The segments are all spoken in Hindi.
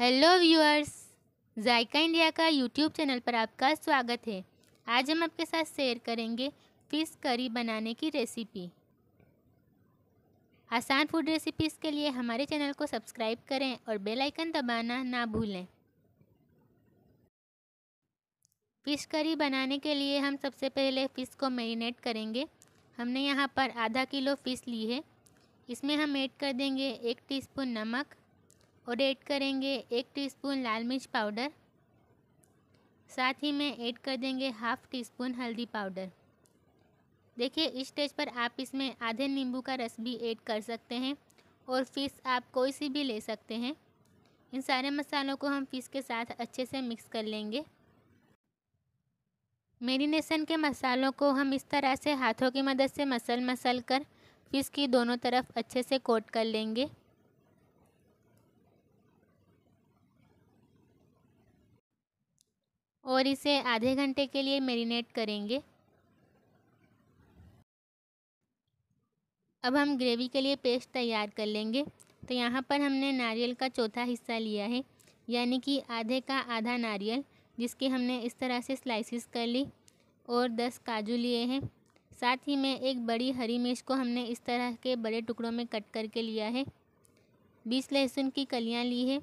हेलो व्यूअर्स जायका इंडिया का यूट्यूब चैनल पर आपका स्वागत है आज हम आपके साथ शेयर करेंगे फ़िश करी बनाने की रेसिपी आसान फूड रेसिपीज़ के लिए हमारे चैनल को सब्सक्राइब करें और बेल आइकन दबाना ना भूलें फ़िश करी बनाने के लिए हम सबसे पहले फ़िश को मैरिनेट करेंगे हमने यहाँ पर आधा किलो फ़िश ली है इसमें हम ऐड कर देंगे एक टीस्पून नमक और ऐड करेंगे एक टीस्पून लाल मिर्च पाउडर साथ ही में ऐड कर देंगे हाफ़ टी स्पून हल्दी पाउडर देखिए इस स्टेज पर आप इसमें आधे नींबू का रस भी ऐड कर सकते हैं और फिश आप कोई सी भी ले सकते हैं इन सारे मसालों को हम फिश के साथ अच्छे से मिक्स कर लेंगे मेरीनेशन के मसालों को हम इस तरह से हाथों की मदद से मसल मसल कर फिश की दोनों तरफ अच्छे से कोट कर लेंगे और इसे आधे घंटे के लिए मेरीनेट करेंगे अब हम ग्रेवी के लिए पेस्ट तैयार कर लेंगे तो यहाँ पर हमने नारियल का चौथा हिस्सा लिया है यानी कि आधे का आधा नारियल जिसके हमने इस तरह से स्लाइसिस कर ली और दस काजू लिए हैं साथ ही में एक बड़ी हरी मिर्च को हमने इस तरह के बड़े टुकड़ों में कट करके लिया है बीस लहसुन की कलियाँ ली है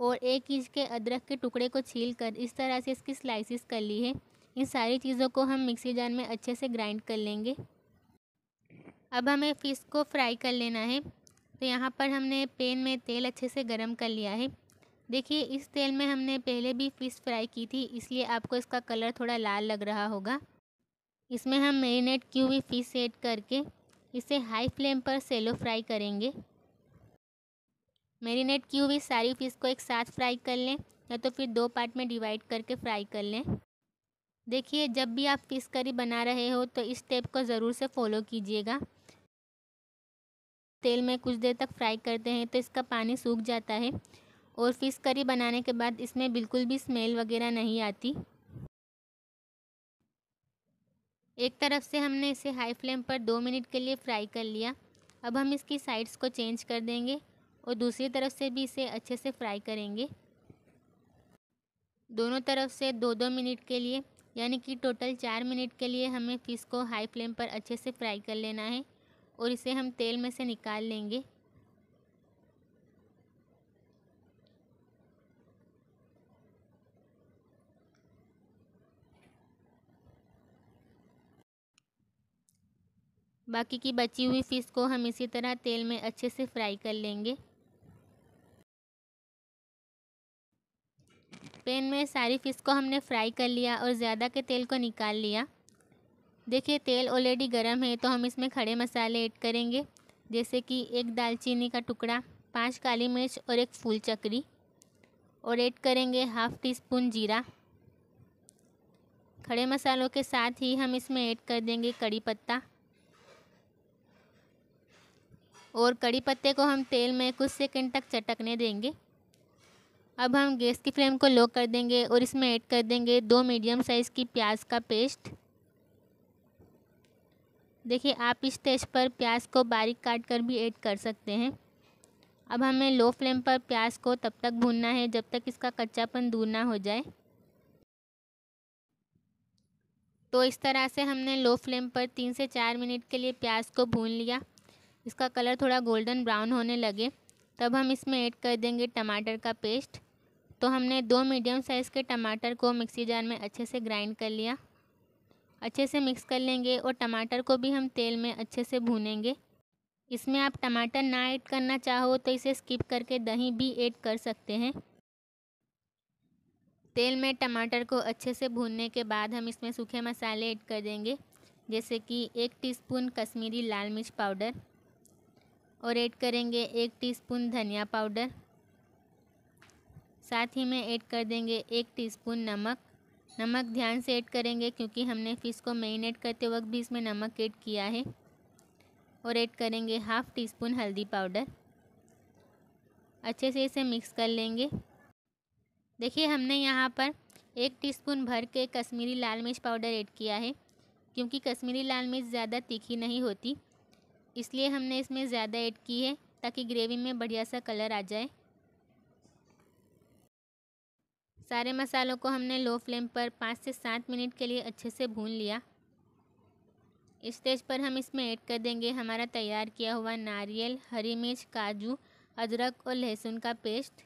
और एक इंच के अदरक के टुकड़े को छील कर इस तरह से इसकी स्लाइसिस कर ली है इन सारी चीज़ों को हम मिक्सी जार में अच्छे से ग्राइंड कर लेंगे अब हमें फ़िश को फ्राई कर लेना है तो यहाँ पर हमने पेन में तेल अच्छे से गर्म कर लिया है देखिए इस तेल में हमने पहले भी फ़िश फ्राई की थी इसलिए आपको इसका कलर थोड़ा लाल लग रहा होगा इसमें हम मेरीनेट की हुई फ़िश ऐड करके इसे हाई फ्लेम पर सेलो फ्राई करेंगे मेरीनेट की हुई सारी फिश को एक साथ फ्राई कर लें या तो फिर दो पार्ट में डिवाइड करके फ्राई कर लें देखिए जब भी आप फिश करी बना रहे हो तो इस स्टेप को ज़रूर से फॉलो कीजिएगा तेल में कुछ देर तक फ्राई करते हैं तो इसका पानी सूख जाता है और फिश करी बनाने के बाद इसमें बिल्कुल भी स्मेल वगैरह नहीं आती एक तरफ से हमने इसे हाई फ्लेम पर दो मिनट के लिए फ्राई कर लिया अब हम इसकी साइड्स को चेंज कर देंगे और दूसरी तरफ से भी इसे अच्छे से फ्राई करेंगे दोनों तरफ से दो दो मिनट के लिए यानी कि टोटल चार मिनट के लिए हमें फ़िश को हाई फ्लेम पर अच्छे से फ्राई कर लेना है और इसे हम तेल में से निकाल लेंगे बाकी की बची हुई फ़िश को हम इसी तरह तेल में अच्छे से फ्राई कर लेंगे पैन में सारी फ़िश को हमने फ्राई कर लिया और ज़्यादा के तेल को निकाल लिया देखिए तेल ऑलरेडी गर्म है तो हम इसमें खड़े मसाले ऐड करेंगे जैसे कि एक दालचीनी का टुकड़ा पांच काली मिर्च और एक फूल चक्री और ऐड करेंगे हाफ़ टी स्पून जीरा खड़े मसालों के साथ ही हम इसमें ऐड कर देंगे कड़ी पत्ता और कड़ी पत्ते को हम तेल में कुछ सेकंड तक चटकने देंगे अब हम गैस की फ्लेम को लो कर देंगे और इसमें ऐड कर देंगे दो मीडियम साइज़ की प्याज का पेस्ट देखिए आप इस स्टेज पर प्याज को बारीक काट कर भी ऐड कर सकते हैं अब हमें लो फ्लेम पर प्याज को तब तक भूनना है जब तक इसका कच्चापन दूर ना हो जाए तो इस तरह से हमने लो फ्लेम पर तीन से चार मिनट के लिए प्याज को भून लिया इसका कलर थोड़ा गोल्डन ब्राउन होने लगे तब हम इसमें ऐड कर देंगे टमाटर का पेस्ट तो हमने दो मीडियम साइज़ के टमाटर को मिक्सी जार में अच्छे से ग्राइंड कर लिया अच्छे से मिक्स कर लेंगे और टमाटर को भी हम तेल में अच्छे से भूनेंगे इसमें आप टमाटर ना ऐड करना चाहो तो इसे स्किप करके दही भी ऐड कर सकते हैं तेल में टमाटर को अच्छे से भूनने के बाद हम इसमें सूखे मसाले ऐड कर देंगे जैसे कि एक टीस्पून कश्मीरी लाल मिर्च पाउडर और ऐड करेंगे एक टीस्पून धनिया पाउडर साथ ही में ऐड कर देंगे एक टीस्पून नमक नमक ध्यान से ऐड करेंगे क्योंकि हमने फ़िश को मैरिनेट करते वक्त भी इसमें नमक ऐड किया है और ऐड करेंगे हाफ़ टी स्पून हल्दी पाउडर अच्छे से इसे मिक्स कर लेंगे देखिए हमने यहाँ पर एक टीस्पून भर के कश्मीरी लाल मिर्च पाउडर ऐड किया है क्योंकि कश्मीरी लाल मिर्च ज़्यादा तीखी नहीं होती इसलिए हमने इसमें ज़्यादा ऐड की है ताकि ग्रेवी में बढ़िया सा कलर आ जाए सारे मसालों को हमने लो फ्लेम पर पाँच से सात मिनट के लिए अच्छे से भून लिया इस स्टेज पर हम इसमें ऐड कर देंगे हमारा तैयार किया हुआ नारियल हरी मिर्च काजू अदरक और लहसुन का पेस्ट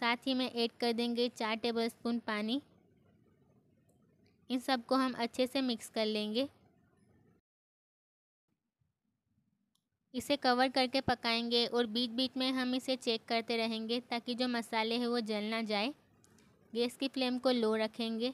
साथ ही में ऐड कर देंगे चार टेबलस्पून पानी इन सबको हम अच्छे से मिक्स कर लेंगे इसे कवर करके पकाएंगे और बीच बीच में हम इसे चेक करते रहेंगे ताकि जो मसाले हैं वो जल ना जाए गैस की फ्लेम को लो रखेंगे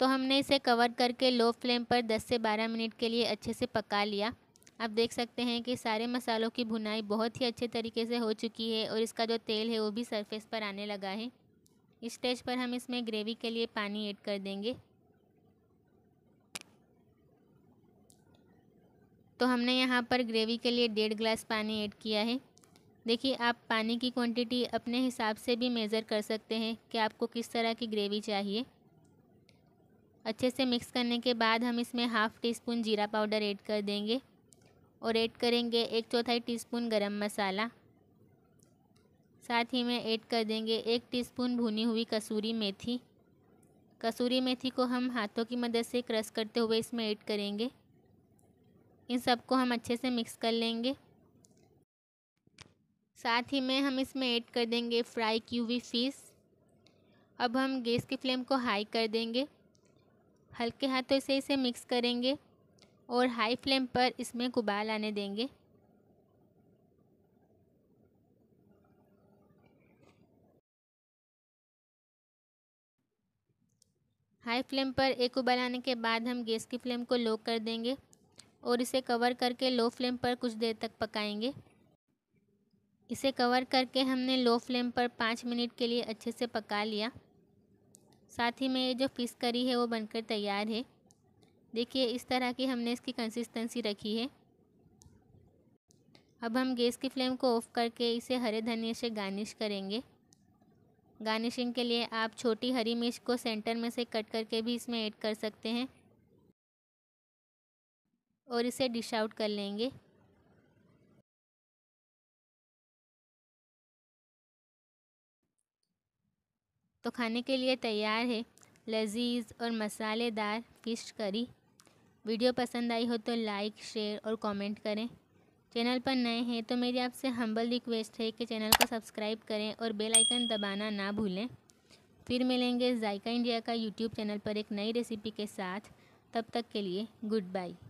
तो हमने इसे कवर करके लो फ्लेम पर 10 से 12 मिनट के लिए अच्छे से पका लिया आप देख सकते हैं कि सारे मसालों की भुनाई बहुत ही अच्छे तरीके से हो चुकी है और इसका जो तेल है वो भी सरफेस पर आने लगा है इस स्टेज पर हम इसमें ग्रेवी के लिए पानी ऐड कर देंगे तो हमने यहाँ पर ग्रेवी के लिए डेढ़ ग्लास पानी ऐड किया है देखिए आप पानी की क्वांटिटी अपने हिसाब से भी मेज़र कर सकते हैं कि आपको किस तरह की ग्रेवी चाहिए अच्छे से मिक्स करने के बाद हम इसमें हाफ़ टी स्पून जीरा पाउडर ऐड कर देंगे और ऐड करेंगे एक चौथाई टी स्पून गर्म मसाला साथ ही में ऐड कर देंगे एक स्पून भुनी हुई कसूरी मेथी कसूरी मेथी को हम हाथों की मदद से क्रश करते हुए इसमें ऐड करेंगे इन सबको हम अच्छे से मिक्स कर लेंगे साथ ही में हम इसमें ऐड कर देंगे फ्राई की हुई फ़िश अब हम गैस की फ्लेम को हाई कर देंगे हल्के हाथों से इसे मिक्स करेंगे और हाई फ्लेम पर इसमें उबाल आने देंगे हाई फ्लेम पर एक उबाल आने के बाद हम गैस की फ्लेम को लो कर देंगे और इसे कवर करके लो फ्लेम पर कुछ देर तक पकाएंगे इसे कवर करके हमने लो फ्लेम पर पाँच मिनट के लिए अच्छे से पका लिया साथ ही में ये जो फ़िश करी है वो बनकर तैयार है देखिए इस तरह की हमने इसकी कंसिस्टेंसी रखी है अब हम गैस की फ्लेम को ऑफ़ करके इसे हरे धनिया से गार्निश करेंगे गार्निशिंग के लिए आप छोटी हरी मिर्च को सेंटर में से कट करके भी इसमें ऐड कर सकते हैं और इसे डिश आउट कर लेंगे तो खाने के लिए तैयार है लजीज़ और मसालेदार फ़िश करी वीडियो पसंद आई हो तो लाइक शेयर और कमेंट करें चैनल पर नए हैं तो मेरी आपसे हम्बल रिक्वेस्ट है कि चैनल को सब्सक्राइब करें और बेल आइकन दबाना ना भूलें फिर मिलेंगे जायका इंडिया का यूट्यूब चैनल पर एक नई रेसिपी के साथ तब तक के लिए गुड बाय